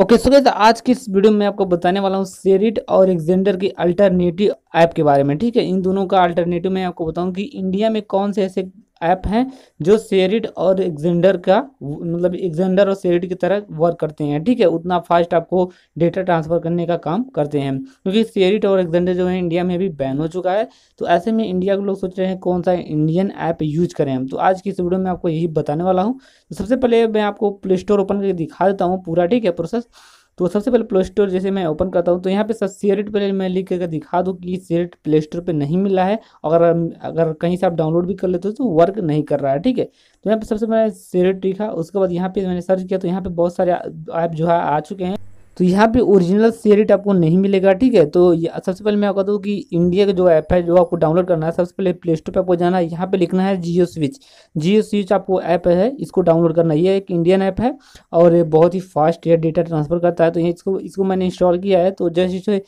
okay so gas आज की इस वीडियो में आपको बताने वाला हूँ सेरिट और एग्जेंडर की अल्टरनेटिव ऐप के बारे में ठीक है इन दोनों का अल्टरनेटिव मैं आपको बताऊँ कि इंडिया में कौन से ऐसे ऐप हैं जो सेरिड और एग्जेंडर का मतलब एग्जेंडर और सेरिड की तरह वर्क करते हैं ठीक है उतना फास्ट आपको डेटा ट्रांसफ़र करने का काम करते हैं क्योंकि सेरिड और एग्जेंडर जो है इंडिया में भी बैन हो चुका है तो ऐसे में इंडिया के लोग सोच रहे हैं कौन सा इंडियन ऐप यूज करें हम तो आज की इस वीडियो में आपको यही बताने वाला हूँ तो सबसे पहले मैं आपको प्ले स्टोर ओपन करके दिखा देता हूँ पूरा ठीक है प्रोसेस तो सबसे पहले प्ले स्टोर जैसे मैं ओपन करता हूँ तो यहाँ पे सीरेट पर मैं लिख करके दिखा दूँ कि सीरेट प्ले स्टोर पर नहीं मिला है अगर अगर कहीं से आप डाउनलोड भी कर लेते हो तो वर्क नहीं कर रहा है ठीक है तो यहाँ पे सबसे पहले सीरेट लिखा उसके बाद यहाँ पे मैंने सर्च किया तो यहाँ पे बहुत सारे ऐप जो है आ चुके हैं तो यहाँ पे ओरिजिनल शेयर आपको नहीं मिलेगा ठीक है तो सबसे पहले मैं आपको दूँ कि इंडिया का जो ऐप है जो आपको डाउनलोड करना है सबसे पहले प्ले स्टोर पर आपको जाना है यहाँ पे लिखना है जियो स्विच जियो स्विच आपको ऐप है इसको डाउनलोड करना है ये एक इंडियन ऐप है और बहुत ही फास्ट यह डेटा ट्रांसफर करता है तो ये इसको इसको मैंने इंस्टॉल किया है तो जस्ट इसे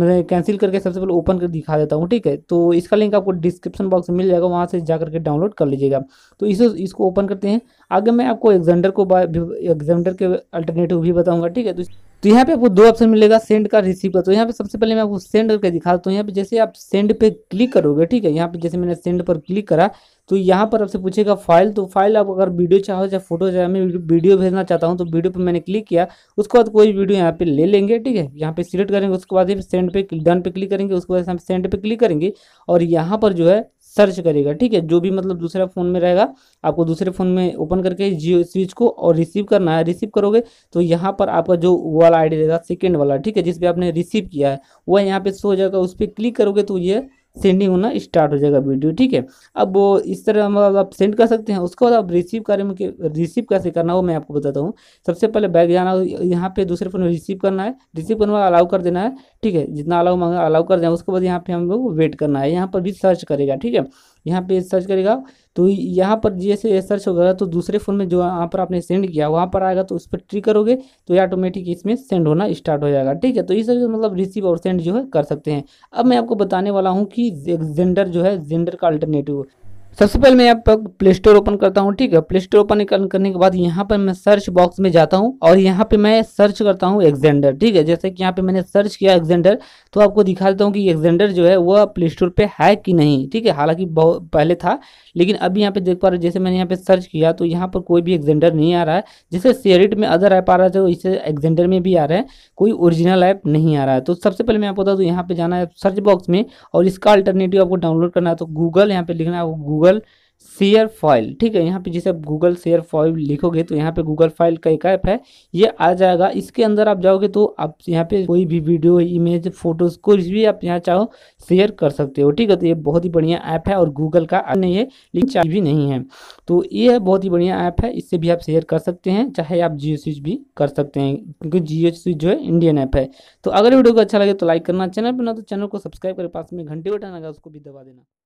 मैं कैंसिल करके सबसे पहले ओपन कर दिखा देता हूँ ठीक है तो इसका लिंक आपको डिस्क्रिप्शन बॉक्स में मिल जाएगा वहाँ से जा करके डाउनलोड कर लीजिएगा तो इसे इसको ओपन करते हैं आगे मैं आपको एग्जेंडर को एग्जेंडर के अल्टरनेटिव भी बताऊँगा ठीक है तो तो यहाँ पे आपको दो ऑप्शन मिलेगा सेंड का रिसीव का तो यहाँ पे सबसे पहले मैं आपको सेंड करके दिखा देता हूँ यहाँ पे जैसे आप सेंड पे क्लिक करोगे ठीक है यहाँ पे जैसे मैंने सेंड पर क्लिक करा तो यहाँ पर आपसे पूछेगा फाइल तो फाइल आप अगर वीडियो चाहो चाहे फोटो चाहे मैं वीडियो भेजना चाहता हूँ तो वीडियो पर मैंने क्लिक किया उसके बाद कोई वीडियो यहाँ पे ले लेंगे ठीक है यहाँ पे सिलेक्ट करेंगे उसके बाद सेंड पे डन पे क्लिक करेंगे उसके बाद हम सेंड पे क्लिक करेंगे और यहाँ पर जो है सर्च करेगा ठीक है जो भी मतलब दूसरा फ़ोन में रहेगा आपको दूसरे फ़ोन में ओपन करके जियो स्विच को और रिसीव करना है रिसीव करोगे तो यहाँ पर आपका जो वाला आई रहेगा सेकेंड वाला ठीक है जिस पर आपने रिसीव किया है वह यहाँ पर शो हो जाएगा उस पर क्लिक करोगे तो ये सेंडिंग होना स्टार्ट हो जाएगा वीडियो ठीक है अब वो इस तरह हम मतलब आप सेंड कर सकते हैं उसके बाद आप रिसीव करें में रिसीव कैसे करना हो मैं आपको बताता हूँ सबसे पहले बैग जाना यहाँ पे दूसरे फोन में रिसीव करना है रिसीव करने वाला अलाउ कर देना है ठीक है जितना अलाउ मांगा अलाउ कर देना उसके बाद यहाँ पे हम लोग वेट करना है यहाँ पर भी सर्च करेगा ठीक है यहाँ पर सर्च करेगा तो यहाँ पर जैसे सर्च होगा तो दूसरे फोन में जो यहाँ पर आपने सेंड किया वहाँ पर आएगा तो उस पर ट्रिक करोगे तो ये ऑटोमेटिक इसमें सेंड होना स्टार्ट हो जाएगा ठीक है तो इस मतलब रिसीव और सेंड जो है कर सकते हैं अब मैं आपको बताने वाला हूँ कि कि जेंडर जो है जेंडर का अल्टरनेटिव सबसे पहले मैं यहाँ पर प्ले स्टोर ओपन करता हूँ ठीक है प्ले स्टोर ओपन करने के बाद यहाँ पर मैं सर्च बॉक्स में जाता हूँ और यहाँ पे मैं सर्च करता हूँ एग्जेंडर ठीक है जैसे कि यहाँ पे मैंने सर्च किया एग्जेंडर तो आपको दिखा देता हूँ कि एग्जेंडर जो है वह प्ले स्टोर पर है कि नहीं ठीक है हालांकि बहुत पहले था लेकिन अभी यहाँ पे देख पा रहे जैसे मैंने यहाँ पे सर्च किया तो यहाँ पर कोई भी एग्जेंडर नहीं आ रहा है जैसे शेयरिट में अदर ऐप आ रहा है तो इसे एग्जेंडर में भी आ रहा है कोई ओरिजिनल ऐप नहीं आ रहा है तो सबसे पहले मैं आपको बता दूँ यहाँ पे जाना है सर्च बॉक्स में और इसका अल्टरनेटिव आपको डाउनलोड करना है तो गूगल यहाँ पे लिखना है गूगल शेयर फाइल ठीक है यहाँ पे जैसे आप गूगल शेयर फाइल लिखोगे तो यहाँ पे गूगल फाइल का एक ऐप है ये आ जाएगा इसके अंदर आप जाओगे तो आप यहाँ पे कोई भी वीडियो इमेज फोटोज कुछ भी आप यहाँ चाहो शेयर कर सकते हो ठीक है तो ये बहुत ही बढ़िया ऐप है और गूगल का नहीं है लेकिन चार्ज भी नहीं है तो ये बहुत ही बढ़िया ऐप है इससे भी आप शेयर कर सकते हैं चाहे आप जियो स्विच भी कर सकते हैं क्योंकि जियो स्विच जो है इंडियन ऐप है तो अगर वीडियो को अच्छा लगे तो लाइक करना चैनल पर ना तो चैनल को सब्सक्राइब करें पास में घंटे बैठाना उसको भी दबा देना